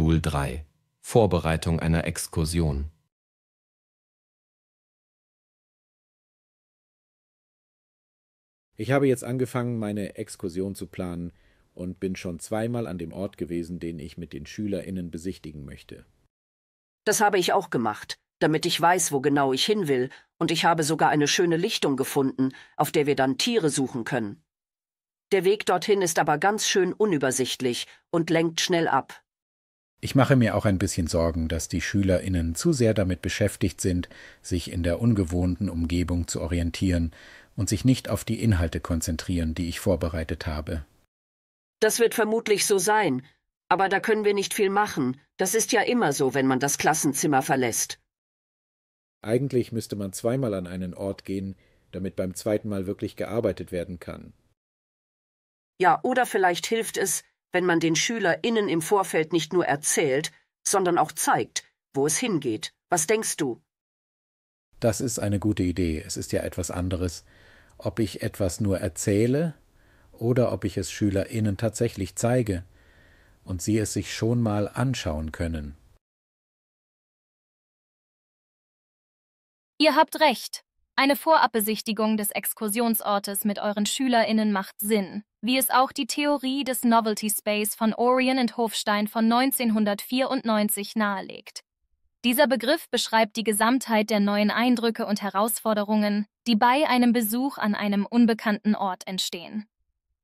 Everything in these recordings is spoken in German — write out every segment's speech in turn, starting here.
Modul 3 Vorbereitung einer Exkursion Ich habe jetzt angefangen, meine Exkursion zu planen und bin schon zweimal an dem Ort gewesen, den ich mit den SchülerInnen besichtigen möchte. Das habe ich auch gemacht, damit ich weiß, wo genau ich hin will, und ich habe sogar eine schöne Lichtung gefunden, auf der wir dann Tiere suchen können. Der Weg dorthin ist aber ganz schön unübersichtlich und lenkt schnell ab. Ich mache mir auch ein bisschen Sorgen, dass die Schülerinnen zu sehr damit beschäftigt sind, sich in der ungewohnten Umgebung zu orientieren und sich nicht auf die Inhalte konzentrieren, die ich vorbereitet habe. Das wird vermutlich so sein, aber da können wir nicht viel machen. Das ist ja immer so, wenn man das Klassenzimmer verlässt. Eigentlich müsste man zweimal an einen Ort gehen, damit beim zweiten Mal wirklich gearbeitet werden kann. Ja, oder vielleicht hilft es, wenn man den SchülerInnen im Vorfeld nicht nur erzählt, sondern auch zeigt, wo es hingeht. Was denkst du? Das ist eine gute Idee. Es ist ja etwas anderes, ob ich etwas nur erzähle oder ob ich es SchülerInnen tatsächlich zeige und sie es sich schon mal anschauen können. Ihr habt recht. Eine Vorabbesichtigung des Exkursionsortes mit euren SchülerInnen macht Sinn, wie es auch die Theorie des Novelty Space von Orion und Hofstein von 1994 nahelegt. Dieser Begriff beschreibt die Gesamtheit der neuen Eindrücke und Herausforderungen, die bei einem Besuch an einem unbekannten Ort entstehen.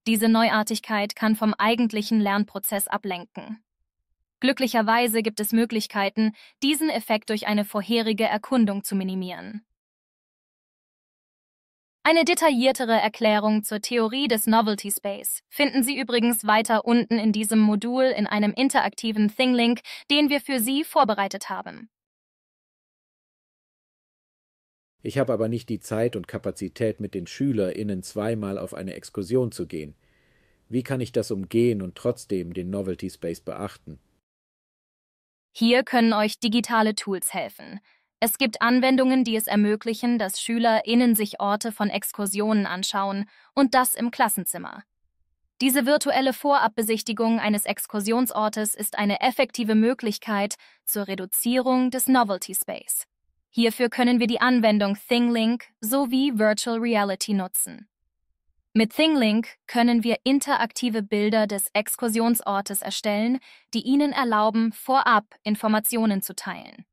Diese Neuartigkeit kann vom eigentlichen Lernprozess ablenken. Glücklicherweise gibt es Möglichkeiten, diesen Effekt durch eine vorherige Erkundung zu minimieren. Eine detailliertere Erklärung zur Theorie des Novelty Space finden Sie übrigens weiter unten in diesem Modul in einem interaktiven Thinglink, den wir für Sie vorbereitet haben. Ich habe aber nicht die Zeit und Kapazität, mit den SchülerInnen zweimal auf eine Exkursion zu gehen. Wie kann ich das umgehen und trotzdem den Novelty Space beachten? Hier können euch digitale Tools helfen. Es gibt Anwendungen, die es ermöglichen, dass SchülerInnen sich Orte von Exkursionen anschauen und das im Klassenzimmer. Diese virtuelle Vorabbesichtigung eines Exkursionsortes ist eine effektive Möglichkeit zur Reduzierung des Novelty Space. Hierfür können wir die Anwendung ThingLink sowie Virtual Reality nutzen. Mit ThingLink können wir interaktive Bilder des Exkursionsortes erstellen, die Ihnen erlauben, vorab Informationen zu teilen.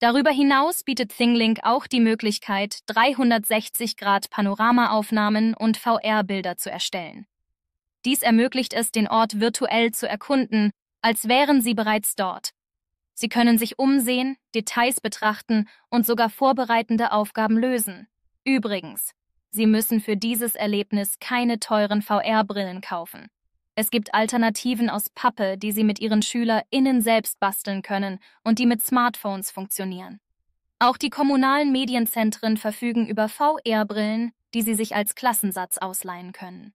Darüber hinaus bietet ThingLink auch die Möglichkeit, 360-Grad-Panoramaaufnahmen und VR-Bilder zu erstellen. Dies ermöglicht es, den Ort virtuell zu erkunden, als wären sie bereits dort. Sie können sich umsehen, Details betrachten und sogar vorbereitende Aufgaben lösen. Übrigens, Sie müssen für dieses Erlebnis keine teuren VR-Brillen kaufen. Es gibt Alternativen aus Pappe, die Sie mit Ihren SchülerInnen selbst basteln können und die mit Smartphones funktionieren. Auch die kommunalen Medienzentren verfügen über VR-Brillen, die Sie sich als Klassensatz ausleihen können.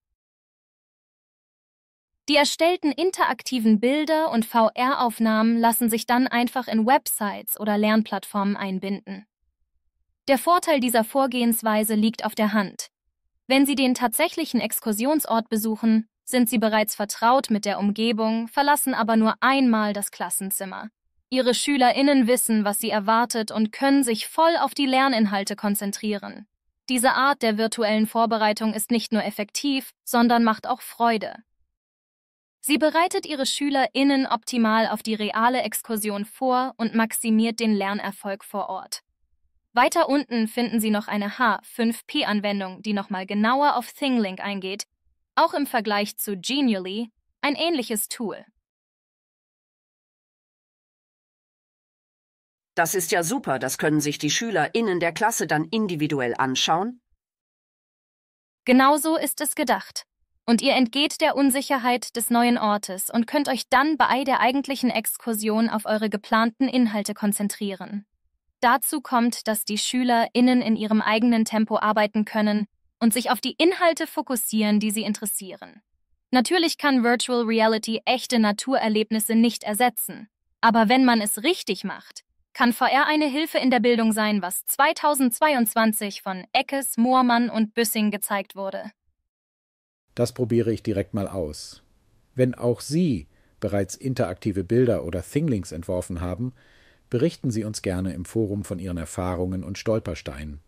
Die erstellten interaktiven Bilder und VR-Aufnahmen lassen sich dann einfach in Websites oder Lernplattformen einbinden. Der Vorteil dieser Vorgehensweise liegt auf der Hand. Wenn Sie den tatsächlichen Exkursionsort besuchen, sind sie bereits vertraut mit der Umgebung, verlassen aber nur einmal das Klassenzimmer. Ihre Schülerinnen wissen, was sie erwartet und können sich voll auf die Lerninhalte konzentrieren. Diese Art der virtuellen Vorbereitung ist nicht nur effektiv, sondern macht auch Freude. Sie bereitet ihre SchülerInnen optimal auf die reale Exkursion vor und maximiert den Lernerfolg vor Ort. Weiter unten finden Sie noch eine H5P-Anwendung, die nochmal genauer auf ThingLink eingeht, auch im Vergleich zu Genially ein ähnliches Tool. Das ist ja super, das können sich die SchülerInnen der Klasse dann individuell anschauen. Genauso ist es gedacht. Und ihr entgeht der Unsicherheit des neuen Ortes und könnt euch dann bei der eigentlichen Exkursion auf eure geplanten Inhalte konzentrieren. Dazu kommt, dass die SchülerInnen in ihrem eigenen Tempo arbeiten können und sich auf die Inhalte fokussieren, die sie interessieren. Natürlich kann Virtual Reality echte Naturerlebnisse nicht ersetzen, aber wenn man es richtig macht, kann VR eine Hilfe in der Bildung sein, was 2022 von Eckes, Moormann und Büssing gezeigt wurde. Das probiere ich direkt mal aus. Wenn auch Sie bereits interaktive Bilder oder Thinglinks entworfen haben, berichten Sie uns gerne im Forum von Ihren Erfahrungen und Stolpersteinen.